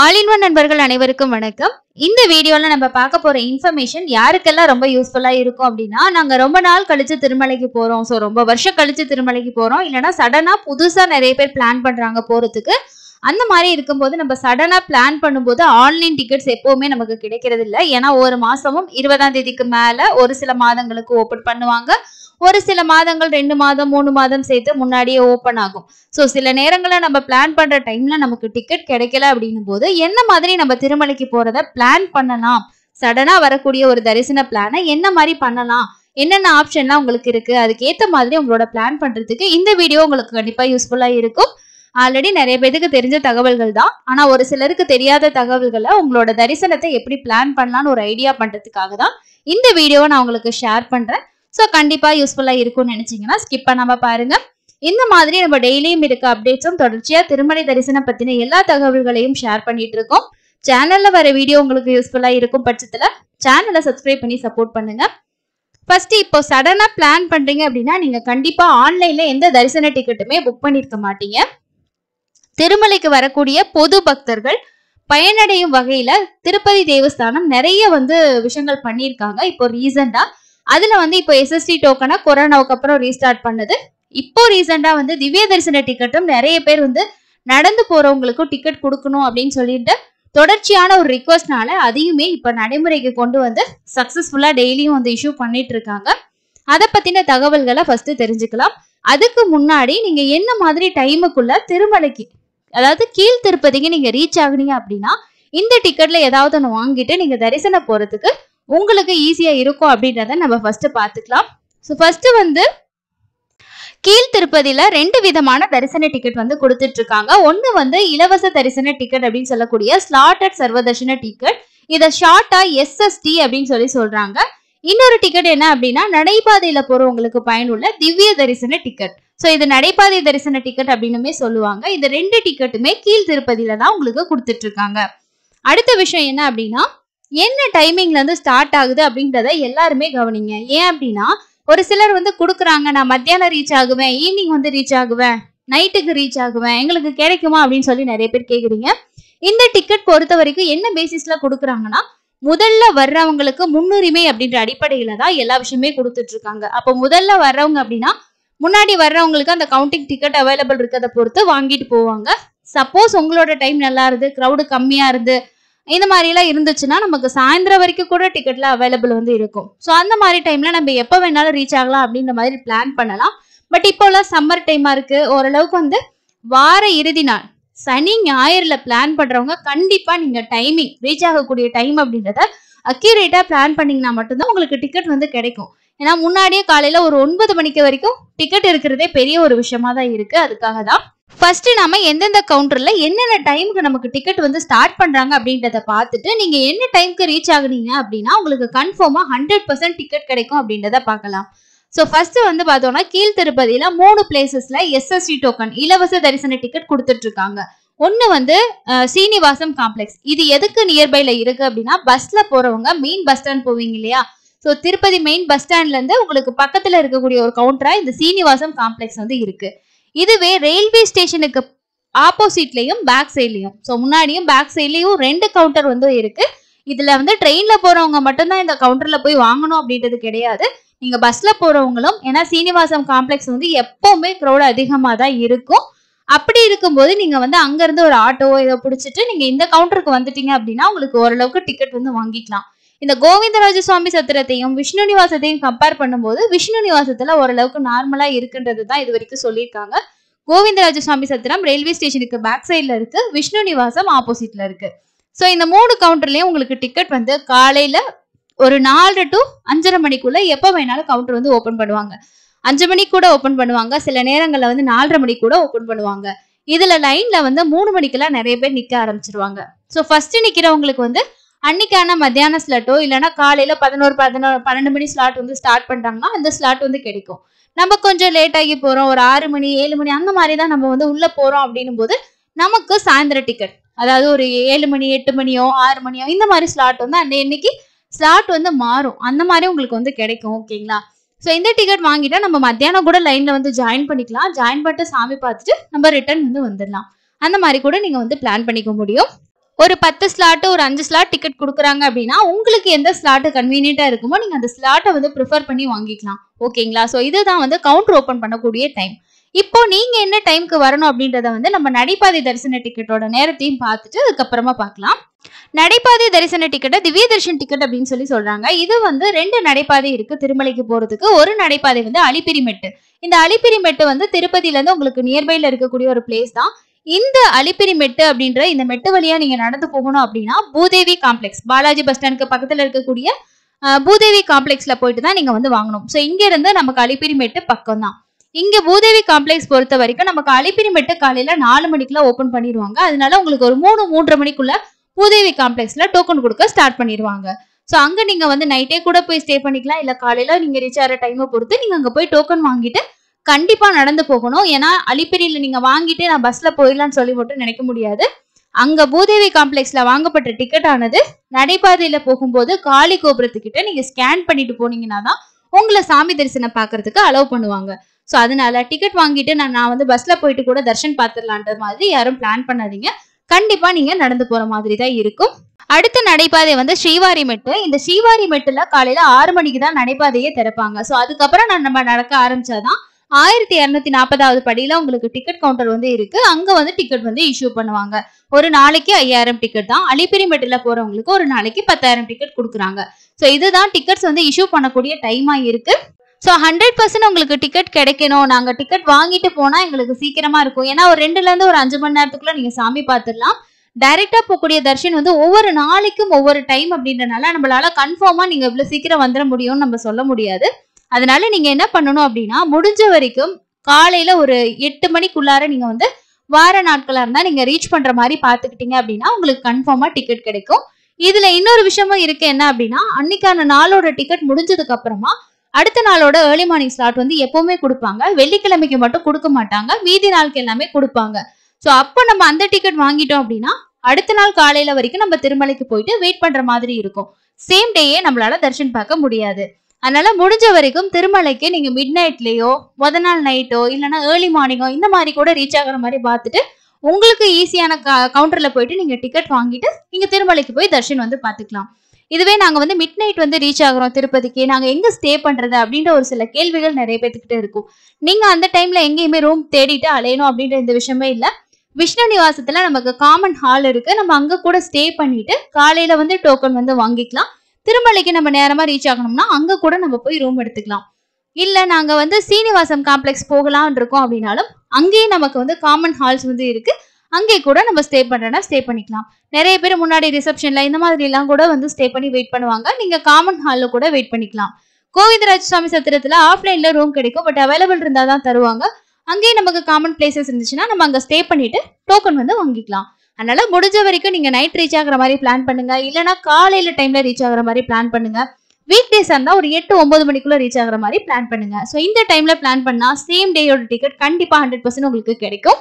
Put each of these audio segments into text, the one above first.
ஆலின்வன் நண்பர்கள் அனைவருக்கும் வணக்கம் இந்த வீடியோவில் நம்ம பார்க்க போகிற இன்ஃபர்மேஷன் யாருக்கெல்லாம் ரொம்ப யூஸ்ஃபுல்லாக இருக்கும் அப்படின்னா நாங்கள் ரொம்ப நாள் கழித்து திருமலைக்கு போகிறோம் ஸோ ரொம்ப வருஷம் கழித்து திருமலைக்கு போகிறோம் இல்லைன்னா சடனாக புதுசாக நிறைய பேர் பிளான் பண்ணுறாங்க போகிறதுக்கு அந்த மாதிரி இருக்கும்போது நம்ம சடனாக பிளான் பண்ணும்போது ஆன்லைன் டிக்கெட்ஸ் எப்போவுமே நமக்கு கிடைக்கிறது இல்லை ஏன்னா ஒரு மாதமும் இருபதாம் தேதிக்கு மேலே ஒரு சில மாதங்களுக்கு ஓப்பன் பண்ணுவாங்க ஒரு சில மாதங்கள் ரெண்டு மாதம் மூணு மாதம் சேர்த்து முன்னாடியே ஓப்பன் ஆகும் ஸோ சில நேரங்களில் நம்ம பிளான் பண்ற டைம்ல நமக்கு டிக்கெட் கிடைக்கல அப்படின்னும் போது என்ன மாதிரி நம்ம திருமலைக்கு போறத பிளான் பண்ணலாம் சடனா வரக்கூடிய ஒரு தரிசன பிளானை என்ன மாதிரி பண்ணலாம் என்னென்ன ஆப்ஷன்லாம் உங்களுக்கு இருக்கு அதுக்கு ஏற்ற மாதிரி உங்களோட பிளான் பண்றதுக்கு இந்த வீடியோ உங்களுக்கு கண்டிப்பா யூஸ்ஃபுல்லா இருக்கும் ஆல்ரெடி நிறைய பேருக்கு தெரிஞ்ச தகவல்கள் தான் ஆனா ஒரு சிலருக்கு தெரியாத தகவல்களை உங்களோட தரிசனத்தை எப்படி பிளான் பண்ணலாம்னு ஒரு ஐடியா பண்றதுக்காக தான் இந்த வீடியோவை நான் உங்களுக்கு ஷேர் பண்றேன் ஸோ கண்டிப்பாக யூஸ்ஃபுல்லாக இருக்கும்னு நினச்சிங்கன்னா ஸ்கிப் பண்ணாமல் பாருங்கள் இந்த மாதிரி நம்ம டெய்லியும் இருக்க அப்டேட்ஸும் தொடர்ச்சியாக திருமலை தரிசனம் பற்றின எல்லா தகவல்களையும் ஷேர் பண்ணிட்டு இருக்கோம் சேனலில் வர வீடியோ உங்களுக்கு யூஸ்ஃபுல்லாக இருக்கும் பட்சத்தில் சேனலை சப்ஸ்கிரைப் பண்ணி சப்போர்ட் பண்ணுங்கள் ஃபர்ஸ்ட் இப்போ சடனாக பிளான் பண்ணுறீங்க அப்படின்னா நீங்கள் கண்டிப்பாக ஆன்லைனில் எந்த தரிசன டிக்கெட்டுமே புக் பண்ணியிருக்க மாட்டீங்க திருமலைக்கு வரக்கூடிய பொது பக்தர்கள் பயனடையும் வகையில் திருப்பதி தேவஸ்தானம் நிறைய வந்து விஷயங்கள் பண்ணியிருக்காங்க இப்போ ரீசெண்டாக அதுல வந்து இப்போ எஸ்எஸ்டி டோக்கனை கொரோனாவுக்கு அப்புறம் ரீஸ்டார்ட் பண்ணுது இப்போ ரீசெண்டா வந்து திவ்ய தரிசன டிக்கெட்டும் நிறைய பேர் வந்து நடந்து போறவங்களுக்கும் டிக்கெட் கொடுக்கணும் அப்படின்னு சொல்லிட்டு தொடர்ச்சியான ஒரு ரிக்வஸ்ட்னால அதையுமே இப்ப நடைமுறைக்கு கொண்டு வந்து சக்சஸ்ஃபுல்லா டெய்லியும் வந்து இஷ்யூ பண்ணிட்டு இருக்காங்க அதை பத்தின தகவல்களை ஃபர்ஸ்ட் தெரிஞ்சுக்கலாம் அதுக்கு முன்னாடி நீங்க என்ன மாதிரி டைமுக்குள்ள திருமலைக்கு அதாவது கீழ் திருப்பதிக்கு நீங்க ரீச் ஆகுனீங்க அப்படின்னா இந்த டிக்கெட்ல ஏதாவது ஒன்று வாங்கிட்டு நீங்க தரிசனம் போறதுக்கு உங்களுக்கு ஈஸியாக இருக்கும் அப்படின்றத நம்ம ஃபஸ்ட்டு பார்த்துக்கலாம் ஸோ ஃபஸ்ட்டு வந்து கீழ் ரெண்டு விதமான தரிசன டிக்கெட் வந்து கொடுத்துட்ருக்காங்க ஒன்று வந்து இலவச தரிசன டிக்கெட் அப்படின்னு சொல்லக்கூடிய ஸ்லாட்டட் சர்வதர்ஷன டிக்கெட் இதை ஷார்ட்டாக எஸ்எஸ்டி அப்படின்னு சொல்லி சொல்கிறாங்க இன்னொரு டிக்கெட் என்ன அப்படின்னா நடைபாதையில் போகிறவங்களுக்கு பயனுள்ள திவ்ய தரிசன டிக்கெட் ஸோ இது நடைபாதை தரிசன டிக்கெட் அப்படின்னுமே சொல்லுவாங்க இந்த ரெண்டு டிக்கெட்டுமே கீழ் திருப்பதியில தான் உங்களுக்கு கொடுத்துட்ருக்காங்க அடுத்த விஷயம் என்ன அப்படின்னா என்ன டைமிங்ல இருந்து ஸ்டார்ட் ஆகுது அப்படின்றத எல்லாருமே கவனிங்க ஏன் அப்படின்னா ஒரு சிலர் வந்து கொடுக்குறாங்க நான் மத்தியானம் ரீச் ஆகுவேன் ஈவினிங் வந்து ரீச் ஆகுவேன் நைட்டுக்கு ரீச் ஆகுவேன் எங்களுக்கு கிடைக்குமா அப்படின்னு சொல்லி நிறைய பேர் கேட்குறீங்க இந்த டிக்கெட் பொறுத்த வரைக்கும் என்ன பேசிஸ்ல கொடுக்குறாங்கன்னா முதல்ல வர்றவங்களுக்கு முன்னுரிமை அப்படின்ற அடிப்படையில தான் எல்லா விஷயமே கொடுத்துட்டு இருக்காங்க அப்போ முதல்ல வர்றவங்க அப்படின்னா முன்னாடி வர்றவங்களுக்கு அந்த கவுண்டிங் டிக்கெட் அவைலபிள் இருக்கிறத பொறுத்து வாங்கிட்டு போவாங்க சப்போஸ் உங்களோட டைம் நல்லா இருந்து க்ரௌடு கம்மியா இருந்து இந்த மாதிரிலாம் இருந்துச்சுன்னா நமக்கு சாயந்தரம் வரைக்கும் கூட டிக்கெட்லாம் அவைலபிள் வந்து இருக்கும் ஸோ அந்த மாதிரி டைமில் நம்ம எப்போ வேணாலும் ரீச் ஆகலாம் அப்படின்ற மாதிரி பிளான் பண்ணலாம் பட் இப்போல்லாம் சம்மர் டைமாக இருக்குது ஓரளவுக்கு வந்து வார இறுதி நாள் சனி ஞாயிறில் பிளான் பண்ணுறவங்க கண்டிப்பாக நீங்கள் டைமிங் ரீச் ஆகக்கூடிய டைம் அப்படின்றத அக்யூரேட்டாக பிளான் பண்ணிங்கன்னா மட்டும்தான் உங்களுக்கு டிக்கெட் வந்து கிடைக்கும் ஏன்னா முன்னாடியே காலையில் ஒரு ஒன்பது மணிக்கு வரைக்கும் டிக்கெட் இருக்கிறதே பெரிய ஒரு விஷயமா தான் இருக்குது அதுக்காக தான் ஃபர்ஸ்ட்டு நம்ம எந்தெந்த கவுண்டரில் என்னென்ன டைமுக்கு நமக்கு டிக்கெட் வந்து ஸ்டார்ட் பண்ணுறாங்க அப்படின்றத பார்த்துட்டு நீங்கள் என்ன டைமுக்கு ரீச் ஆகுனீங்க அப்படின்னா உங்களுக்கு கன்ஃபார்மாக ஹண்ட்ரட் பர்சன்ட் டிக்கெட் கிடைக்கும் அப்படின்றத பார்க்கலாம் ஸோ ஃபஸ்ட்டு வந்து பார்த்தோம்னா கீழ் திருப்பதியில் மூணு பிளேசஸில் எஸ்எஸ்டி டோக்கன் இலவச தரிசன டிக்கெட் கொடுத்துட்ருக்காங்க ஒன்று வந்து சீனிவாசம் காம்ப்ளெக்ஸ் இது எதுக்கு நியர்பைல இருக்குது அப்படின்னா பஸ்ஸில் போகிறவங்க மெயின் பஸ் ஸ்டாண்ட் போவீங்க இல்லையா ஸோ திருப்பதி மெயின் பஸ் ஸ்டாண்ட்லேருந்து உங்களுக்கு பக்கத்தில் இருக்கக்கூடிய ஒரு கவுண்டராக இந்த சீனிவாசம் காம்ப்ளெக்ஸ் வந்து இருக்குது இதுவே ரயில்வே ஸ்டேஷனுக்கு ஆப்போசிட்லேயும் பேக் சைட்லயும் ஸோ முன்னாடியும் பேக் சைட்லயும் ரெண்டு கவுண்டர் வந்து இருக்கு இதில் வந்து ட்ரெயினில் போகிறவங்க மட்டும்தான் இந்த கவுண்டரில் போய் வாங்கணும் அப்படின்றது கிடையாது நீங்கள் பஸ்ஸில் போகிறவங்களும் ஏன்னா சீனிவாசம் காம்ப்ளெக்ஸ் வந்து எப்போவுமே க்ரௌட் அதிகமாக தான் இருக்கும் அப்படி இருக்கும்போது நீங்கள் வந்து அங்கேருந்து ஒரு ஆட்டோ இதை பிடிச்சிட்டு நீங்கள் இந்த கவுண்டருக்கு வந்துட்டீங்க அப்படின்னா உங்களுக்கு ஓரளவுக்கு டிக்கெட் வந்து வாங்கிக்கலாம் இந்த கோவிந்தராஜ சுவாமி சத்திரத்தையும் விஷ்ணு நிவாசத்தையும் கம்பேர் பண்ணும்போது விஷ்ணு நிவாசத்துல ஓரளவுக்கு நார்மலா இருக்குன்றது தான் இது வரைக்கும் சொல்லியிருக்காங்க கோவிந்தராஜ சுவாமி சத்திரம் ரயில்வே ஸ்டேஷனுக்கு பேக் சைட்ல இருக்கு விஷ்ணு நிவாசம் ஆப்போசிட்ல இருக்கு ஸோ இந்த மூணு கவுண்டர்லயும் உங்களுக்கு டிக்கெட் வந்து காலையில ஒரு நாலு டு அஞ்சரை மணிக்குள்ள எப்போ வேணாலும் கவுண்டர் வந்து ஓப்பன் பண்ணுவாங்க அஞ்சு மணி கூட ஓப்பன் பண்ணுவாங்க சில நேரங்களில் வந்து நாலரை மணி கூட ஓப்பன் பண்ணுவாங்க இதுல லைன்ல வந்து மூணு மணிக்கெல்லாம் நிறைய பேர் நிக்க ஆரம்பிச்சிருவாங்க ஸோ ஃபர்ஸ்ட் நிக்கிறவங்களுக்கு வந்து அன்னைக்கான மத்தியான ஸ்லாட்டோ இல்லைனா காலையில் பதினோரு பதினோரு பன்னெண்டு மணி ஸ்லாட் வந்து ஸ்டார்ட் பண்ணுறாங்கன்னா அந்த ஸ்லாட் வந்து கிடைக்கும் நம்ம கொஞ்சம் லேட் ஆகி போகிறோம் ஒரு ஆறு மணி ஏழு மணி அந்த மாதிரி தான் நம்ம வந்து உள்ளே போகிறோம் அப்படின்னும் போது நமக்கு சாயந்தர டிக்கெட் அதாவது ஒரு ஏழு மணி எட்டு மணியோ ஆறு மணியோ இந்த மாதிரி ஸ்லாட் வந்து அந்த இன்னைக்கு ஸ்லாட் வந்து மாறும் அந்த மாதிரி உங்களுக்கு வந்து கிடைக்கும் ஓகேங்களா ஸோ இந்த டிக்கெட் வாங்கிட்டா நம்ம மத்தியானம் கூட லைனில் வந்து ஜாயின் பண்ணிக்கலாம் ஜாயின் பண்ணிட்டு சாமி பார்த்துட்டு நம்ம ரிட்டர்ன் வந்து வந்துடலாம் அந்த மாதிரி கூட நீங்கள் வந்து பிளான் பண்ணிக்க முடியும் ஒரு பத்து ஸ்லாட்டு ஒரு அஞ்சு ஸ்லாட் டிக்கெட் கொடுக்குறாங்க அப்படின்னா உங்களுக்கு எந்த ஸ்லாட்டு கன்வீனியன்ட்டாக இருக்குமோ நீங்கள் அந்த ஸ்லாட்டை வந்து ப்ரிஃபர் பண்ணி வாங்கிக்கலாம் ஓகேங்களா ஸோ இதுதான் வந்து கவுண்டர் ஓப்பன் பண்ணக்கூடிய டைம் இப்போ நீங்க என்ன டைமுக்கு வரணும் அப்படின்றத வந்து நம்ம நடைபாதை தரிசன டிக்கெட்டோட நேரத்தையும் பார்த்துட்டு அதுக்கப்புறமா பார்க்கலாம் நடைபாதை தரிசன டிக்கெட்டை திவ்ய தரிசன் டிக்கெட் அப்படின்னு சொல்லி சொல்றாங்க இது வந்து ரெண்டு நடைபாதை இருக்கு திருமலைக்கு போறதுக்கு ஒரு நடைபாதை வந்து அலிப்பிரிமெட்டு இந்த அலிப்பிரிமெட்டு மெட்டு வந்து திருப்பதியில இருந்து உங்களுக்கு நியர்பைல இருக்கக்கூடிய ஒரு பிளேஸ் தான் இந்த அலிப்பிரி மெட்டு அப்படின்ற இந்த மெட்டு வழியா நீங்க நடந்து போகணும் அப்படின்னா பூதேவி காம்ப்ளெக்ஸ் பாலாஜி பஸ் ஸ்டாண்டுக்கு பக்கத்துல இருக்கக்கூடிய பூதேவி காம்ப்ளெக்ஸ்ல போயிட்டு தான் நீங்க வந்து வாங்கணும் ஸோ இங்க இருந்து நமக்கு அலிப்பிரி மெட்டு பக்கம் தான் இங்க பூதேவி காம்ப்ளெக்ஸ் பொறுத்த வரைக்கும் நமக்கு அலிப்பிரி மெட்டு காலையில நாலு மணிக்குலாம் ஓப்பன் பண்ணிடுவாங்க அதனால உங்களுக்கு ஒரு மூணு மூன்றரை மணிக்குள்ள பூதேவி காம்ப்ளெக்ஸ்ல டோக்கன் கொடுக்க ஸ்டார்ட் பண்ணிடுவாங்க ஸோ அங்கே நீங்கள் வந்து நைட்டே கூட போய் ஸ்டே பண்ணிக்கலாம் இல்லை காலையில் நீங்கள் ரீச் ஆகிற டைமை பொறுத்து நீங்கள் அங்கே போய் டோக்கன் வாங்கிட்டு கண்டிப்பா நடந்து போகணும் ஏன்னா அலிப்பெரியில நீங்க வாங்கிட்டு நான் பஸ்ல போயிடலாம்னு சொல்லி மட்டும் நினைக்க முடியாது அங்க பூதேவி காம்ப்ளெக்ஸ்ல வாங்கப்பட்ட டிக்கெட் ஆனது நடைபாதையில போகும்போது காளி கோபுரத்துக்கிட்ட நீங்க ஸ்கேன் பண்ணிட்டு போனீங்கன்னா தான் உங்களை சாமி தரிசனம் பாக்குறதுக்கு அலோவ் பண்ணுவாங்க ஸோ அதனால டிக்கெட் வாங்கிட்டு நான் நான் வந்து பஸ்ல போயிட்டு கூட தர்ஷன் பார்த்துடலான்ற மாதிரி யாரும் பிளான் பண்ணாதீங்க கண்டிப்பா நீங்க நடந்து போற மாதிரி தான் இருக்கும் அடுத்த நடைபாதை வந்து ஸ்ரீவாரி மெட்டு இந்த ஸ்ரீவாரி மெட்டுல காலையில ஆறு மணிக்கு தான் நடைபாதையே திறப்பாங்க ஸோ அதுக்கப்புறம் நான் நம்ம நடக்க ஆரம்பிச்சாதான் ஆயிரத்தி இரநூத்தி நாற்பதாவது படியில உங்களுக்கு டிக்கெட் கவுண்டர் வந்து இருக்கு அங்க வந்து டிக்கெட் வந்து இஷ்யூ பண்ணுவாங்க ஒரு நாளைக்கு ஐயாயிரம் டிக்கெட் தான் அலிபெரிமெட்டில போறவங்களுக்கு ஒரு நாளைக்கு பத்தாயிரம் டிக்கெட் கொடுக்குறாங்க ஸோ இதுதான் டிக்கெட்ஸ் வந்து இஷ்யூ பண்ணக்கூடிய டைமா இருக்கு ஸோ ஹண்ட்ரட் பர்சன்ட் உங்களுக்கு டிக்கெட் கிடைக்கணும் நாங்கள் டிக்கெட் வாங்கிட்டு போனால் எங்களுக்கு சீக்கிரமாக இருக்கும் ஏன்னா ஒரு ரெண்டுலேருந்து ஒரு அஞ்சு மணி நேரத்துக்குள்ளே நீங்கள் சாமி பார்த்துடலாம் டைரெக்டாக போகக்கூடிய தர்ஷன் வந்து ஒவ்வொரு நாளைக்கும் ஒவ்வொரு டைம் அப்படின்றனால நம்மளால கன்ஃபார்மாக நீங்கள் இவ்வளோ சீக்கிரம் வந்துட முடியும்னு நம்ம சொல்ல முடியாது அதனால நீங்க என்ன பண்ணணும் அப்படின்னா முடிஞ்ச வரைக்கும் காலையில ஒரு எட்டு மணிக்குள்ளார நீங்க வந்து வார நாட்களா இருந்தா நீங்க ரீச் பண்ற மாதிரி பாத்துக்கிட்டீங்க அப்படின்னா உங்களுக்கு கன்ஃபார்மா டிக்கெட் கிடைக்கும் இதுல இன்னொரு விஷயமும் இருக்கு என்ன அப்படின்னா அன்னைக்கான நாளோட டிக்கெட் முடிஞ்சதுக்கு அப்புறமா அடுத்த நாளோட ஏர்லி மார்னிங் ஸ்லாட் வந்து எப்பவுமே கொடுப்பாங்க வெள்ளிக்கிழமைக்கு மட்டும் கொடுக்க மாட்டாங்க மீதி நாளுக்கு எல்லாமே கொடுப்பாங்க ஸோ அப்போ நம்ம அந்த டிக்கெட் வாங்கிட்டோம் அப்படின்னா அடுத்த நாள் காலையில வரைக்கும் நம்ம திருமலைக்கு போயிட்டு வெயிட் பண்ற மாதிரி இருக்கும் சேம் டேயே நம்மளால தர்ஷன் பார்க்க முடியாது அதனால முடிஞ்ச வரைக்கும் திருமலைக்கு நீங்க மிட் நைட்லயோ முத நாள் நைட்டோ இல்லைன்னா ஏர்லி மார்னிங்கோ இந்த மாதிரி கூட ரீச் ஆகிற மாதிரி பார்த்துட்டு உங்களுக்கு ஈஸியான கவுண்டர்ல போயிட்டு நீங்க டிக்கெட் வாங்கிட்டு நீங்க திருமலைக்கு போய் தர்ஷன் வந்து பாத்துக்கலாம் இதுவே நாங்க வந்து மிட் நைட் வந்து ரீச் ஆகிறோம் திருப்பதிக்கு நாங்க எங்க ஸ்டே பண்றது அப்படின்ற ஒரு சில கேள்விகள் நிறைய பேத்துக்கிட்டே இருக்கும் நீங்க அந்த டைம்ல எங்கேயுமே ரூம் தேடிட்டு அலையணும் அப்படின்ற இந்த விஷயமே இல்லை விஷ்ணு நிவாசத்துல நமக்கு காமன் ஹால் இருக்கு நம்ம அங்க கூட ஸ்டே பண்ணிட்டு காலையில வந்து டோக்கன் வந்து வாங்கிக்கலாம் திருமலைக்கு நம்ம நேரமாக ரீச் ஆகணும்னா அங்கே கூட நம்ம போய் ரூம் எடுத்துக்கலாம் இல்லை நாங்கள் வந்து சீனிவாசம் காம்ப்ளெக்ஸ் போகலான் இருக்கோம் அப்படின்னாலும் அங்கேயே நமக்கு வந்து காமன் ஹால்ஸ் வந்து இருக்குது அங்கே கூட நம்ம ஸ்டே பண்றோம்னா ஸ்டே பண்ணிக்கலாம் நிறைய பேர் முன்னாடி ரிசப்ஷனில் இந்த மாதிரிலாம் கூட வந்து ஸ்டே பண்ணி வெயிட் பண்ணுவாங்க நீங்கள் காமன் ஹாலில் கூட வெயிட் பண்ணிக்கலாம் கோவிந்தராஜ் சுவாமி சத்திரத்தில் ஆஃப்லைனில் ரூம் கிடைக்கும் பட் அவைலபிள் இருந்தால் தான் தருவாங்க அங்கேயே நமக்கு காமன் பிளேசஸ் இருந்துச்சுன்னா நம்ம அங்கே ஸ்டே பண்ணிவிட்டு டோக்கன் வந்து வாங்கிக்கலாம் அதனால முடிஞ்ச வரைக்கும் நீங்க நைட் ரீச் ஆகிற மாதிரி பிளான் பண்ணுங்க இல்லைன்னா காலையில டைம்ல ரீச் ஆகிற மாதிரி பிளான் பண்ணுங்க வீக் டேஸ் இருந்தால் ஒரு எட்டு ஒம்பது மணிக்குள்ளே ரீச் ஆகிற மாதிரி பிளான் பண்ணுங்க ஸோ இந்த டைமில் பிளான் பண்ணால் சேம் டேயோட டிக்கெட் கண்டிப்பாக ஹண்ட்ரட் பர்சன்ட் உங்களுக்கு கிடைக்கும்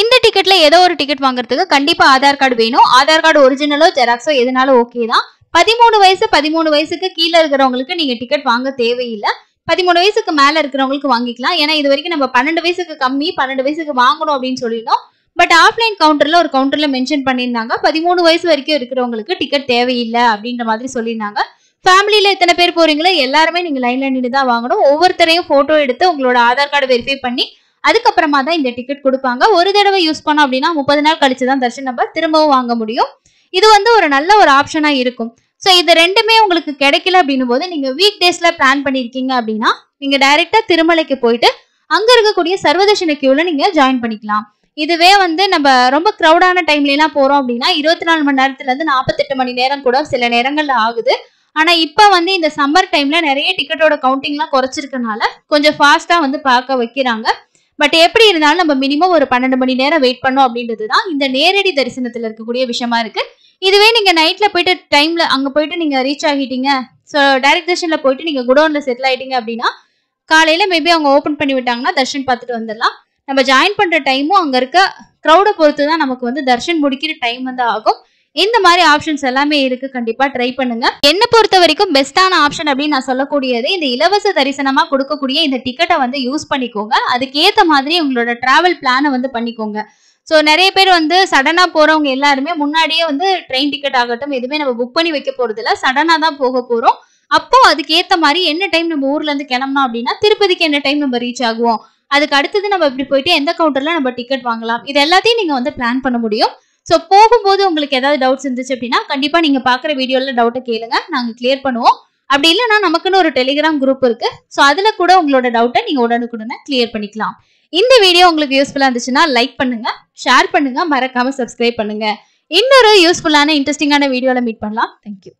இந்த டிக்கெட்டில் ஏதோ ஒரு டிக்கெட் வாங்குறதுக்கு கண்டிப்பாக ஆதார் கார்டு வேணும் ஆதார் கார்டு ஒரிஜினலோ ஜெராக்ஸோ எதுனாலும் ஓகே தான் பதிமூணு வயசு பதிமூணு வயசுக்கு கீழே இருக்கிறவங்களுக்கு நீங்கள் டிக்கெட் வாங்க தேவையில்லை பதிமூணு வயசுக்கு மேலே இருக்கிறவங்களுக்கு வாங்கிக்கலாம் ஏன்னா இது வரைக்கும் நம்ம பன்னெண்டு வயசுக்கு கம்மி பன்னெண்டு வயசுக்கு வாங்கணும் அப்படின்னு சொல்லியிருந்தோம் பட் ஆஃப்லைன் கவுண்டரில் ஒரு கவுண்டரில் மென்ஷன் பண்ணியிருந்தாங்க பதிமூணு வயசு வரைக்கும் இருக்கிறவங்களுக்கு டிக்கெட் தேவையில்லை அப்படின்ற மாதிரி சொல்லியிருந்தாங்க ஃபேமிலியில் எத்தனை பேர் போகிறீங்களோ எல்லாருமே நீங்கள் லைனில் நின்று தான் வாங்கணும் ஒவ்வொருத்தரையும் ஃபோட்டோ எடுத்து உங்களோட ஆதார் கார்டு வெரிஃபை பண்ணி அதுக்கப்புறமா தான் இந்த டிக்கெட் கொடுப்பாங்க ஒரு தடவை யூஸ் பண்ணோம் அப்படின்னா முப்பது நாள் கழிச்சு தான் தர்ஷன் நம்பர் திரும்பவும் வாங்க முடியும் இது வந்து ஒரு நல்ல ஒரு ஆப்ஷனாக இருக்கும் ஸோ இது ரெண்டுமே உங்களுக்கு கிடைக்கல அப்படின்னும் போது நீங்கள் வீக் டேஸில் பிளான் பண்ணியிருக்கீங்க அப்படின்னா நீங்கள் டைரெக்டாக திருமலைக்கு போயிட்டு அங்கே இருக்கக்கூடிய சர்வதர்ஷன கியூல நீங்கள் ஜாயின் பண்ணிக்கலாம் இதுவே வந்து நம்ம ரொம்ப க்ரௌடான டைம்லாம் போகிறோம் அப்படின்னா இருபத்தி நாலு மணி நேரத்துலேருந்து நாற்பத்தெட்டு மணி நேரம் கூட சில நேரங்களில் ஆகுது ஆனால் இப்போ வந்து இந்த சம்மர் டைமில் நிறைய டிக்கெட்டோட கவுண்டிங்லாம் குறைச்சிருக்கனால கொஞ்சம் ஃபாஸ்ட்டாக வந்து பார்க்க வைக்கிறாங்க பட் எப்படி இருந்தாலும் நம்ம மினிமம் ஒரு பன்னெண்டு மணி நேரம் வெயிட் பண்ணோம் அப்படின்றது தான் இந்த நேரடி தரிசனத்தில் இருக்கக்கூடிய விஷயமா இருக்குது இதுவே நீங்கள் நைட்டில் போயிட்டு டைமில் அங்கே போயிட்டு நீங்கள் ரீச் ஆகிட்டீங்க ஸோ டைரக்ட் தர்ஷனில் போயிட்டு நீங்கள் குடோனில் செட்டில் ஆகிட்டீங்க அப்படின்னா காலையில் மேபி அவங்க ஓப்பன் பண்ணி விட்டாங்கன்னா தர்ஷன் பார்த்துட்டு வந்துடலாம் நம்ம ஜாயின் பண்ணுற டைமும் அங்கே இருக்க க்ரௌடை பொறுத்து தான் நமக்கு வந்து தர்ஷன் முடிக்கிற டைம் வந்து ஆகும் இந்த மாதிரி ஆப்ஷன்ஸ் எல்லாமே இருக்கு கண்டிப்பா ட்ரை பண்ணுங்க என்ன பொறுத்த வரைக்கும் பெஸ்டான ஆப்ஷன் அப்படின்னு நான் சொல்லக்கூடியது இந்த இலவச தரிசனமா கொடுக்கக்கூடிய இந்த டிக்கெட்டை வந்து யூஸ் பண்ணிக்கோங்க அதுக்கேற்ற மாதிரி உங்களோட டிராவல் பிளானை வந்து பண்ணிக்கோங்க ஸோ நிறைய பேர் வந்து சடனாக போகிறவங்க எல்லாருமே முன்னாடியே வந்து ட்ரெயின் டிக்கெட் ஆகட்டும் எதுவுமே நம்ம புக் பண்ணி வைக்க போகிறதில்ல சடனாக தான் போக போகிறோம் அப்போ அதுக்கேற்ற மாதிரி என்ன டைம் நம்ம ஊர்லேருந்து கிளம்பணும் அப்படின்னா திருப்பதிக்கு என்ன டைம் நம்ம ரீச் ஆகுவோம் அதுக்கு அடுத்தது நம்ம இப்படி போயிட்டு எந்த கவுண்டர்ல நம்ம டிக்கெட் வாங்கலாம் இது எல்லாத்தையும் நீங்க வந்து பிளான் பண்ண முடியும் ஸோ போகும்போது உங்களுக்கு ஏதாவது டவுட்ஸ் இருந்துச்சு அப்படின்னா கண்டிப்பா நீங்க பாக்குற வீடியோல டவுட்டை கேளுங்க நாங்க கிளியர் பண்ணுவோம் அப்படி இல்லைன்னா நமக்குன்னு ஒரு டெலிகிராம் குரூப் இருக்கு ஸோ அதுல கூட உங்களோட டவுட்டை நீங்க உடனுக்குடனே கிளியர் பண்ணிக்கலாம் இந்த வீடியோ உங்களுக்கு யூஸ்ஃபுல்லா இருந்துச்சுன்னா லைக் பண்ணுங்க ஷேர் பண்ணுங்க மறக்காம சப்ஸ்கிரைப் பண்ணுங்க இன்னொரு யூஸ்ஃபுல்லான இன்ட்ரெஸ்டிங்கான வீடியோவில் மீட் பண்ணலாம் தேங்க்யூ